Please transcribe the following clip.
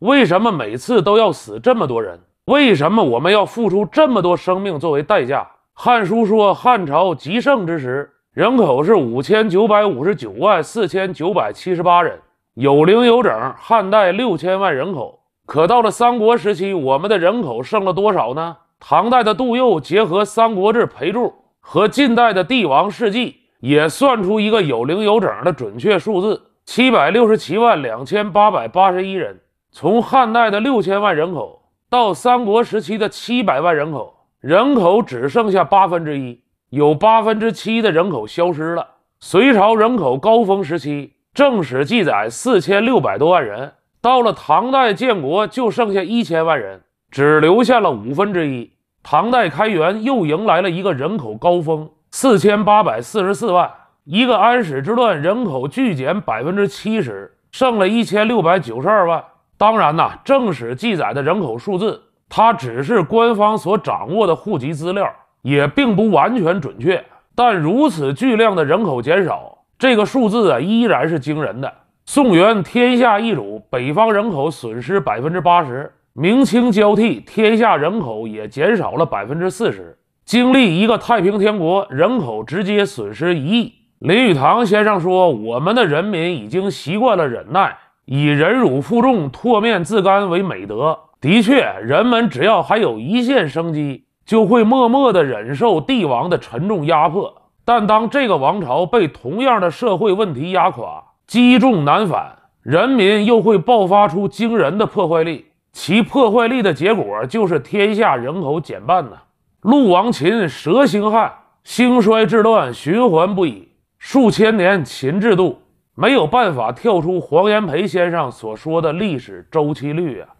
为什么每次都要死这么多人？为什么我们要付出这么多生命作为代价？《汉书》说汉朝极盛之时，人口是五千九百五十九万四千九百七十八人，有零有整。汉代六千万人口，可到了三国时期，我们的人口剩了多少呢？唐代的杜佑结合《三国志》裴注和近代的帝王世纪，也算出一个有零有整的准确数字：七百六十七万两千八百八十一人。从汉代的六千万人口到三国时期的七百万人口，人口只剩下八分之一，有八分之七的人口消失了。隋朝人口高峰时期，正史记载四千六百多万人，到了唐代建国就剩下一千万人，只留下了五分之一。唐代开元又迎来了一个人口高峰，四千八百四十四万，一个安史之乱人口剧减百分之七十，剩了一千六百九十二万。当然呐，正史记载的人口数字，它只是官方所掌握的户籍资料，也并不完全准确。但如此巨量的人口减少，这个数字啊，依然是惊人的。宋元天下易主，北方人口损失百分之八十；明清交替，天下人口也减少了百分之四十。经历一个太平天国，人口直接损失一亿。林语堂先生说：“我们的人民已经习惯了忍耐。”以忍辱负重、唾面自甘为美德，的确，人们只要还有一线生机，就会默默的忍受帝王的沉重压迫。但当这个王朝被同样的社会问题压垮，积重难返，人民又会爆发出惊人的破坏力。其破坏力的结果，就是天下人口减半呢。鹿王秦，蛇兴汉，兴衰治乱循环不已，数千年秦制度。没有办法跳出黄炎培先生所说的历史周期率啊。